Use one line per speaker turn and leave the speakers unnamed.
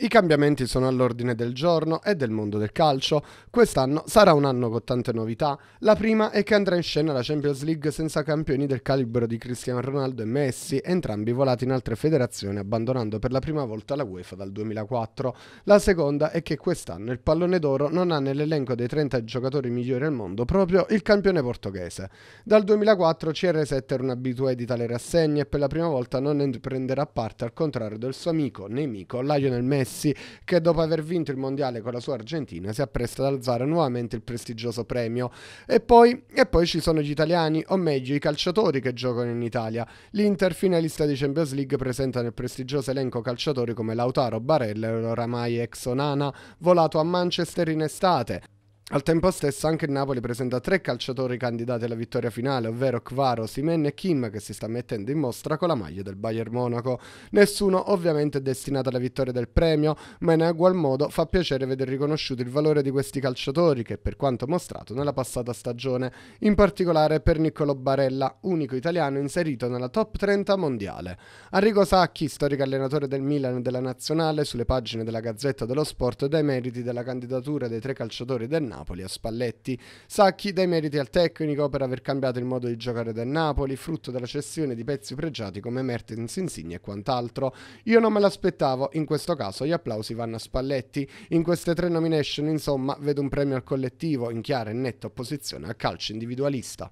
I cambiamenti sono all'ordine del giorno e del mondo del calcio. Quest'anno sarà un anno con tante novità. La prima è che andrà in scena la Champions League senza campioni del calibro di Cristiano Ronaldo e Messi, entrambi volati in altre federazioni abbandonando per la prima volta la UEFA dal 2004. La seconda è che quest'anno il pallone d'oro non ha nell'elenco dei 30 giocatori migliori al mondo proprio il campione portoghese. Dal 2004 CR7 era un abitué di tale rassegna e per la prima volta non ne prenderà parte al contrario del suo amico, nemico, Lionel Messi Messi, che dopo aver vinto il mondiale con la sua Argentina si appresta ad alzare nuovamente il prestigioso premio. E poi, e poi ci sono gli italiani, o meglio i calciatori che giocano in Italia. L'Inter finalista di Champions League presenta nel prestigioso elenco calciatori come Lautaro Barella e oramai ex Onana, volato a Manchester in estate. Al tempo stesso anche il Napoli presenta tre calciatori candidati alla vittoria finale, ovvero Kvaro, Simen e Kim che si sta mettendo in mostra con la maglia del Bayern Monaco. Nessuno ovviamente è destinato alla vittoria del premio, ma in ugual modo fa piacere vedere riconosciuto il valore di questi calciatori che per quanto mostrato nella passata stagione, in particolare per Niccolo Barella, unico italiano inserito nella top 30 mondiale. Arrigo Sacchi, storico allenatore del Milan e della Nazionale, sulle pagine della Gazzetta dello Sport dai meriti della candidatura dei tre calciatori del Napoli Napoli. A Spalletti, Sacchi dai meriti al tecnico per aver cambiato il modo di giocare del Napoli, frutto della cessione di pezzi pregiati come Mertens, Insigne e quant'altro. Io non me l'aspettavo, in questo caso gli applausi vanno a Spalletti. In queste tre nomination, insomma, vedo un premio al collettivo in chiara e netta opposizione al calcio individualista.